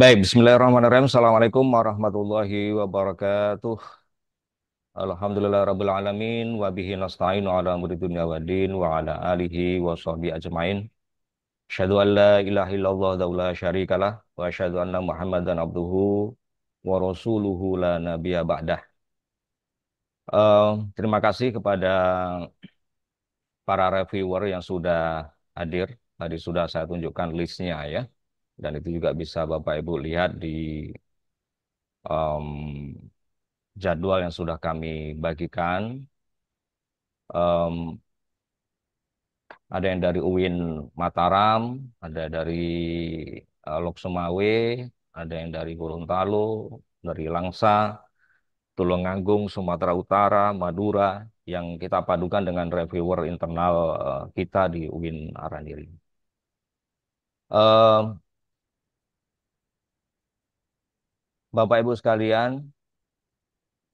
Baik, bismillahirrahmanirrahim. Assalamualaikum warahmatullahi wabarakatuh. Alhamdulillah rabbil alamin wa bihi nasta'inu ala umuri dunya wa wa ala alihi wa ajmain. Asyhadu an la ilaha illallah wa la syarikalah wa asyhadu anna Muhammadan abduhu wa rasuluhu la nabiyya ba'dah. Uh, terima kasih kepada para reviewer yang sudah hadir. Tadi sudah saya tunjukkan listnya ya dan itu juga bisa Bapak Ibu lihat di um, jadwal yang sudah kami bagikan. Um, ada yang dari UIN Mataram, ada dari uh, eh, Lok Sumawe, ada yang dari Gorontalo, dari Langsa, Tulungagung, Sumatera Utara, Madura, yang kita padukan dengan reviewer internal uh, kita di UIN Araniri. Uh, mmm, Bapak Ibu sekalian,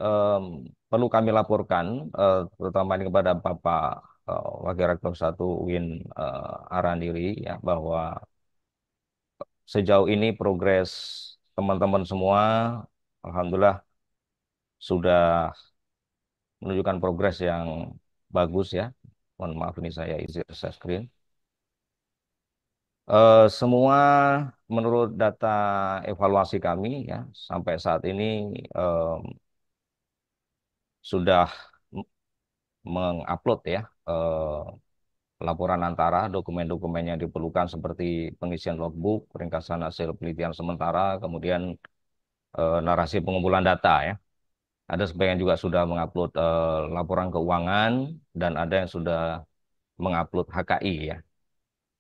um, perlu kami laporkan, uh, terutama ini kepada Bapak uh, Wakil Rektor 1 UIN uh, Arandiri, ya, bahwa sejauh ini progres teman-teman semua, Alhamdulillah, sudah menunjukkan progres yang bagus ya. Mohon maaf ini saya izin share screen. Uh, semua menurut data evaluasi kami ya sampai saat ini um, sudah mengupload ya uh, laporan antara dokumen-dokumen yang diperlukan seperti pengisian logbook, ringkasan hasil penelitian sementara, kemudian uh, narasi pengumpulan data ya. Ada sebagian juga sudah mengupload uh, laporan keuangan dan ada yang sudah mengupload HKI ya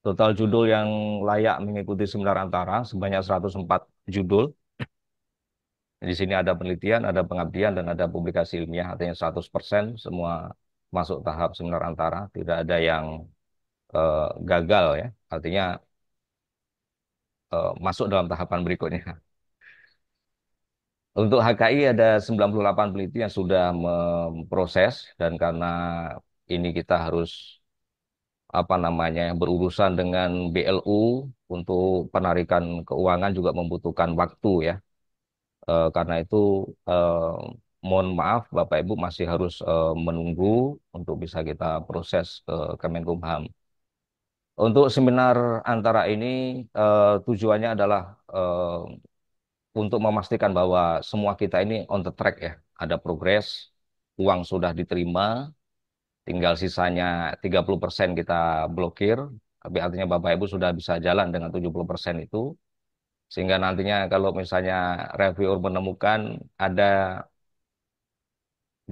Total judul yang layak mengikuti seminar antara sebanyak 104 judul. Di sini ada penelitian, ada pengabdian, dan ada publikasi ilmiah, artinya 100% semua masuk tahap seminar antara, tidak ada yang uh, gagal ya, artinya uh, masuk dalam tahapan berikutnya. Untuk HKI ada 98 peneliti yang sudah memproses dan karena ini kita harus apa namanya berurusan dengan BLU untuk penarikan keuangan juga membutuhkan waktu ya. E, karena itu e, mohon maaf Bapak Ibu masih harus e, menunggu untuk bisa kita proses ke Kemenkumham. Untuk seminar antara ini e, tujuannya adalah e, untuk memastikan bahwa semua kita ini on the track ya, ada progres, uang sudah diterima, tinggal sisanya 30% kita blokir, tapi artinya Bapak Ibu sudah bisa jalan dengan 70% itu. Sehingga nantinya kalau misalnya reviewer menemukan ada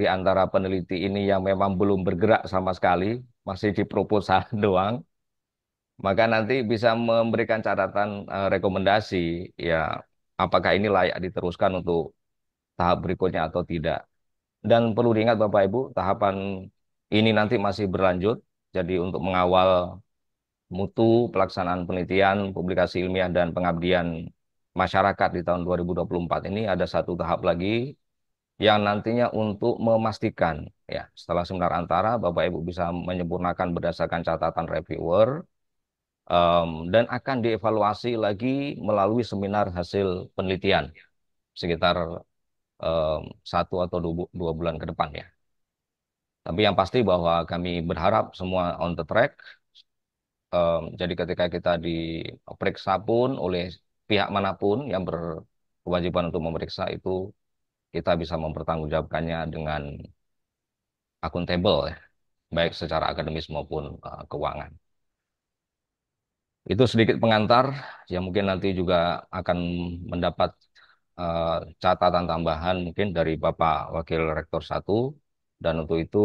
di antara peneliti ini yang memang belum bergerak sama sekali, masih di proposal doang, maka nanti bisa memberikan catatan eh, rekomendasi ya apakah ini layak diteruskan untuk tahap berikutnya atau tidak. Dan perlu diingat Bapak Ibu, tahapan ini nanti masih berlanjut, jadi untuk mengawal mutu pelaksanaan penelitian, publikasi ilmiah, dan pengabdian masyarakat di tahun 2024 ini ada satu tahap lagi yang nantinya untuk memastikan ya setelah seminar antara Bapak Ibu bisa menyempurnakan berdasarkan catatan reviewer um, dan akan dievaluasi lagi melalui seminar hasil penelitian sekitar um, satu atau dua bulan ke depan ya. Tapi yang pasti bahwa kami berharap semua on the track. Um, jadi ketika kita diperiksa pun oleh pihak manapun yang berkewajiban untuk memeriksa itu kita bisa mempertanggungjawabkannya dengan akuntabel ya, baik secara akademis maupun uh, keuangan. Itu sedikit pengantar yang mungkin nanti juga akan mendapat uh, catatan tambahan mungkin dari Bapak Wakil Rektor 1 dan untuk itu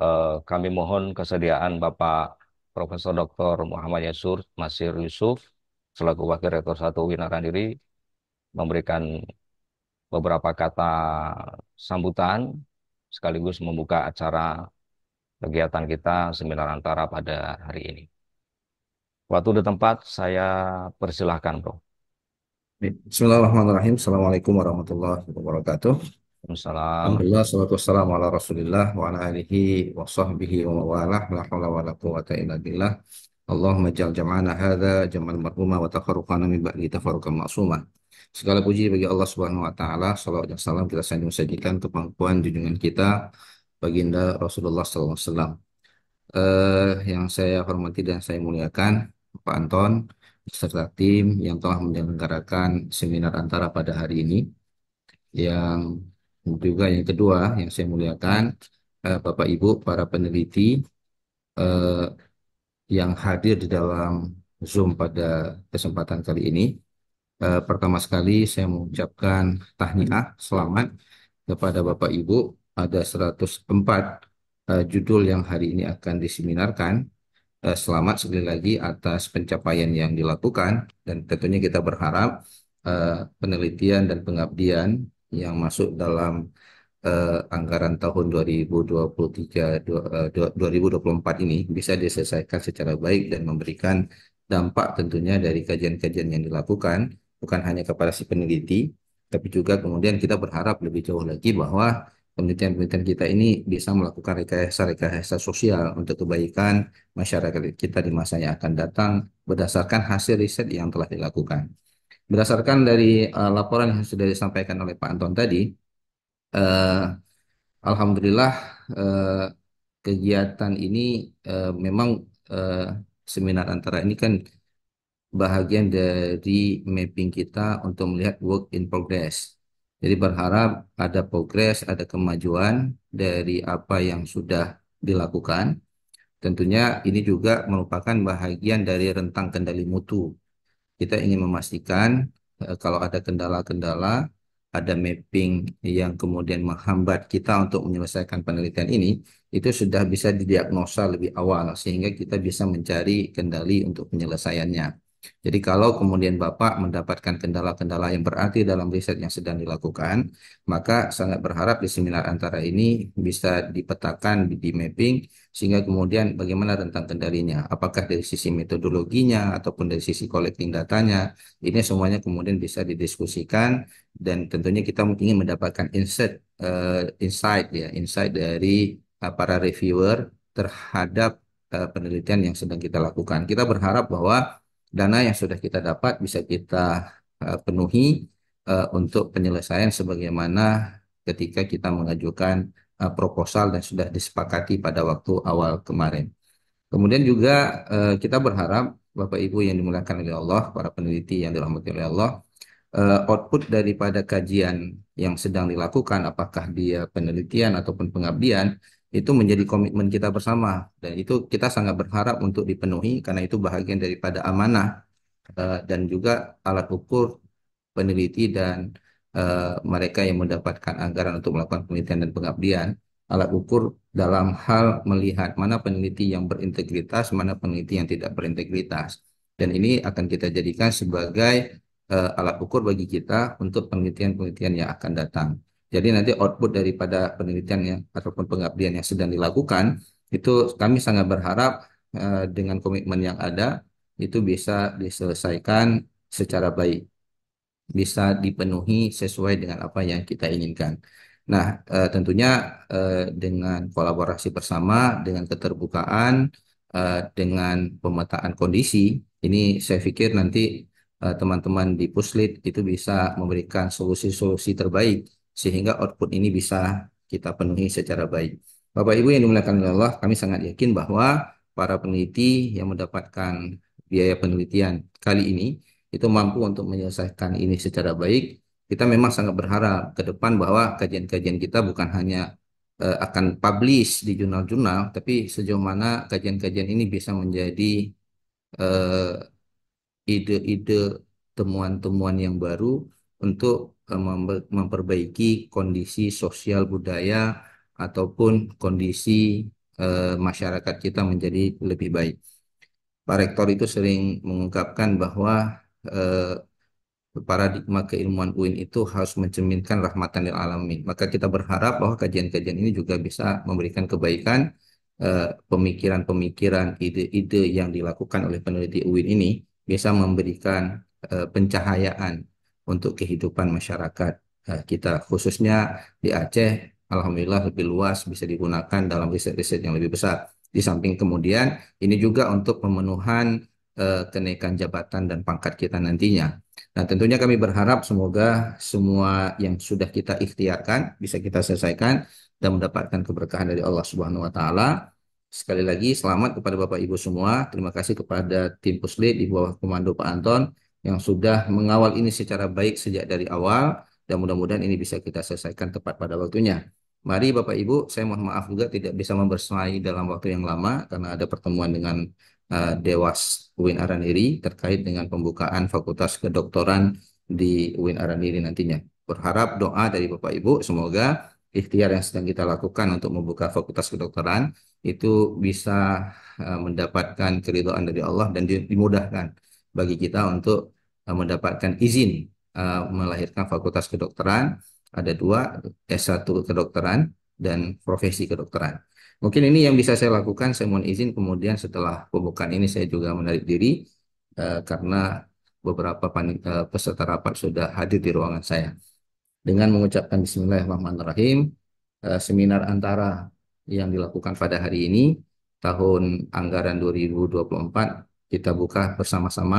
eh, kami mohon kesediaan Bapak Profesor Dr. Muhammad Yasur Masir Yusuf selaku Wakil Rektor 1 Diri memberikan beberapa kata sambutan sekaligus membuka acara kegiatan kita seminar antara pada hari ini. Waktu dan tempat saya persilahkan, Bro. Bismillahirrahmanirrahim. Assalamualaikum warahmatullahi wabarakatuh. Waalaikumsalam. Allahumma jal hadha marhuma wa min ba'di Segala puji bagi Allah Subhanahu wa taala, salawat dan salam kita sanjung sajikan junjungan kita baginda Rasulullah SAW. Eh, yang saya hormati dan saya muliakan Pak Anton serta tim yang telah menyelenggarakan seminar antara pada hari ini yang juga yang kedua yang saya muliakan eh, Bapak Ibu para peneliti eh, yang hadir di dalam Zoom pada kesempatan kali ini. Eh, pertama sekali saya mengucapkan tahniah selamat kepada Bapak Ibu ada 104 eh, judul yang hari ini akan diseminarkan. Eh, selamat sekali lagi atas pencapaian yang dilakukan dan tentunya kita berharap eh, penelitian dan pengabdian yang masuk dalam uh, anggaran tahun 2023 2024 eh, ini bisa diselesaikan secara baik dan memberikan dampak tentunya dari kajian-kajian yang dilakukan bukan hanya kepada si peneliti tapi juga kemudian kita berharap lebih jauh lagi bahwa penelitian-penelitian kita ini bisa melakukan rekayasa-rekayasa sosial untuk kebaikan masyarakat kita di masa yang akan datang berdasarkan hasil riset yang telah dilakukan. Berdasarkan dari uh, laporan yang sudah disampaikan oleh Pak Anton tadi, uh, alhamdulillah uh, kegiatan ini uh, memang uh, seminar antara ini kan bahagian dari mapping kita untuk melihat work in progress. Jadi berharap ada progres, ada kemajuan dari apa yang sudah dilakukan. Tentunya ini juga merupakan bahagian dari rentang kendali mutu kita ingin memastikan eh, kalau ada kendala-kendala, ada mapping yang kemudian menghambat kita untuk menyelesaikan penelitian ini, itu sudah bisa didiagnosa lebih awal sehingga kita bisa mencari kendali untuk penyelesaiannya. Jadi kalau kemudian Bapak mendapatkan kendala-kendala yang berarti dalam riset yang sedang dilakukan, maka sangat berharap di seminar antara ini bisa dipetakan, di mapping, sehingga kemudian bagaimana rentang kendalinya, apakah dari sisi metodologinya ataupun dari sisi collecting datanya, ini semuanya kemudian bisa didiskusikan dan tentunya kita ingin mendapatkan insight, uh, insight ya, insight dari uh, para reviewer terhadap uh, penelitian yang sedang kita lakukan. Kita berharap bahwa dana yang sudah kita dapat bisa kita eh, penuhi eh, untuk penyelesaian sebagaimana ketika kita mengajukan eh, proposal dan sudah disepakati pada waktu awal kemarin. Kemudian juga kita berharap Bapak Ibu yang dimuliakan oleh Allah, para peneliti yang dirahmati oleh Allah, output daripada kajian yang sedang dilakukan, apakah dia penelitian ataupun pengabdian, itu menjadi komitmen kita bersama dan itu kita sangat berharap untuk dipenuhi karena itu bahagian daripada amanah uh, dan juga alat ukur peneliti dan uh, mereka yang mendapatkan anggaran untuk melakukan penelitian dan pengabdian alat ukur dalam hal melihat mana peneliti yang berintegritas mana peneliti yang tidak berintegritas dan ini akan kita jadikan sebagai uh, alat ukur bagi kita untuk penelitian-penelitian yang akan datang. Jadi nanti output daripada penelitian ataupun pengabdian yang sedang dilakukan itu kami sangat berharap uh, dengan komitmen yang ada itu bisa diselesaikan secara baik, bisa dipenuhi sesuai dengan apa yang kita inginkan. Nah, uh, tentunya uh, dengan kolaborasi bersama, dengan keterbukaan, uh, dengan pemetaan kondisi, ini saya pikir nanti teman-teman di Puslit itu bisa memberikan solusi-solusi terbaik sehingga output ini bisa kita penuhi secara baik. Bapak Ibu yang dimuliakan oleh Allah, kami sangat yakin bahwa para peneliti yang mendapatkan biaya penelitian kali ini itu mampu untuk menyelesaikan ini secara baik. Kita memang sangat berharap ke depan bahwa kajian-kajian kita bukan hanya uh, akan publish di jurnal-jurnal, tapi sejauh mana kajian-kajian ini bisa menjadi eh, ide-ide uh, temuan-temuan yang baru untuk Eh, memperbaiki kondisi sosial budaya ataupun kondisi eh, masyarakat kita menjadi lebih baik. Pak Rektor itu sering mengungkapkan bahwa eh, paradigma keilmuan UIN itu harus mencerminkan rahmatan lil alamin. Maka kita berharap bahwa kajian-kajian ini juga bisa memberikan kebaikan eh, pemikiran-pemikiran, ide-ide yang dilakukan oleh peneliti UIN ini bisa memberikan eh, pencahayaan untuk kehidupan masyarakat uh, kita khususnya di Aceh alhamdulillah lebih luas bisa digunakan dalam riset-riset yang lebih besar di samping kemudian ini juga untuk pemenuhan uh, kenaikan jabatan dan pangkat kita nantinya Nah, tentunya kami berharap semoga semua yang sudah kita ikhtiarkan bisa kita selesaikan dan mendapatkan keberkahan dari Allah Subhanahu wa taala. Sekali lagi selamat kepada Bapak Ibu semua. Terima kasih kepada tim Puslit di bawah komando Pak Anton yang sudah mengawal ini secara baik sejak dari awal dan mudah-mudahan ini bisa kita selesaikan tepat pada waktunya. Mari Bapak Ibu, saya mohon maaf juga tidak bisa membersamai dalam waktu yang lama karena ada pertemuan dengan uh, Dewas UIN Araniri terkait dengan pembukaan Fakultas kedokteran di UIN Araniri nantinya. Berharap doa dari Bapak Ibu semoga ikhtiar yang sedang kita lakukan untuk membuka Fakultas Kedokteran itu bisa uh, mendapatkan keridhaan dari Allah dan dimudahkan bagi kita untuk uh, mendapatkan izin uh, melahirkan fakultas kedokteran. Ada dua, S1 kedokteran dan profesi kedokteran. Mungkin ini yang bisa saya lakukan, saya mohon izin. Kemudian setelah pembukaan ini saya juga menarik diri uh, karena beberapa uh, peserta rapat sudah hadir di ruangan saya. Dengan mengucapkan Bismillahirrahmanirrahim, uh, seminar antara yang dilakukan pada hari ini tahun anggaran 2024 kita buka bersama-sama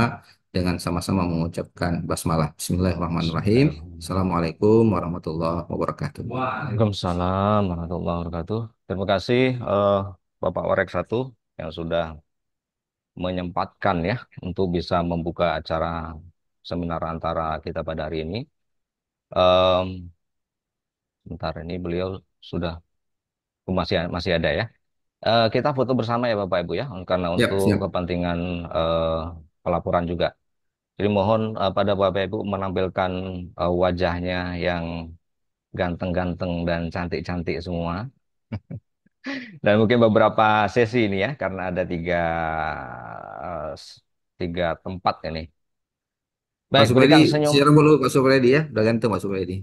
dengan sama-sama mengucapkan basmalah. Bismillahirrahmanirrahim. Assalamualaikum warahmatullahi wabarakatuh. Waalaikumsalam warahmatullahi wabarakatuh. Terima kasih uh, Bapak Warek satu yang sudah menyempatkan ya untuk bisa membuka acara seminar antara kita pada hari ini. Um, bentar ini beliau sudah masih masih ada ya uh, kita foto bersama ya Bapak Ibu ya, karena Ya, untuk siap. kepentingan uh, pelaporan juga. Jadi mohon uh, pada Bapak Ibu menampilkan uh, wajahnya yang ganteng-ganteng dan cantik-cantik semua. dan mungkin beberapa sesi ini ya, karena ada tiga tiga tempat ini. Baik, Pak Supredi, senyum. siaran dulu Pak Supredi ya, udah ganteng Pak Supredi.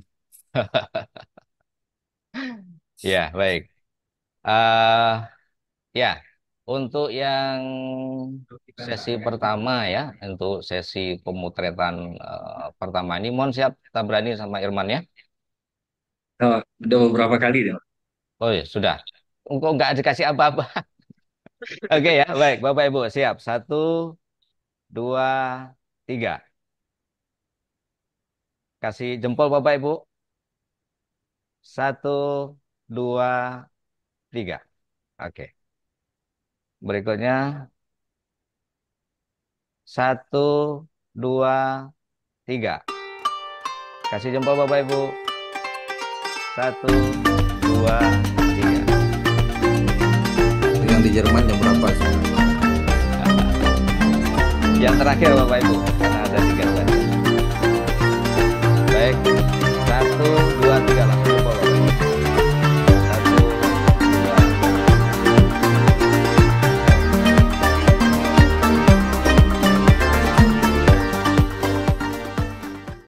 ya, baik. Uh, Ya, untuk yang sesi pertama ya, untuk sesi pemutretan uh, eh, pertama ini, mohon siap berani sama Irman ya? Oh, beberapa kali deh. Oh ya, sudah. Engkau nggak dikasih apa-apa. Oke ya, baik Bapak Ibu siap. Satu, dua, tiga. Kasih jempol Bapak Ibu. Satu, dua, tiga. Oke. Berikutnya. Satu, dua, tiga. Kasih jempol Bapak Ibu. Satu, dua, tiga. Yang di Jerman jam berapa? Yang terakhir Bapak Ibu.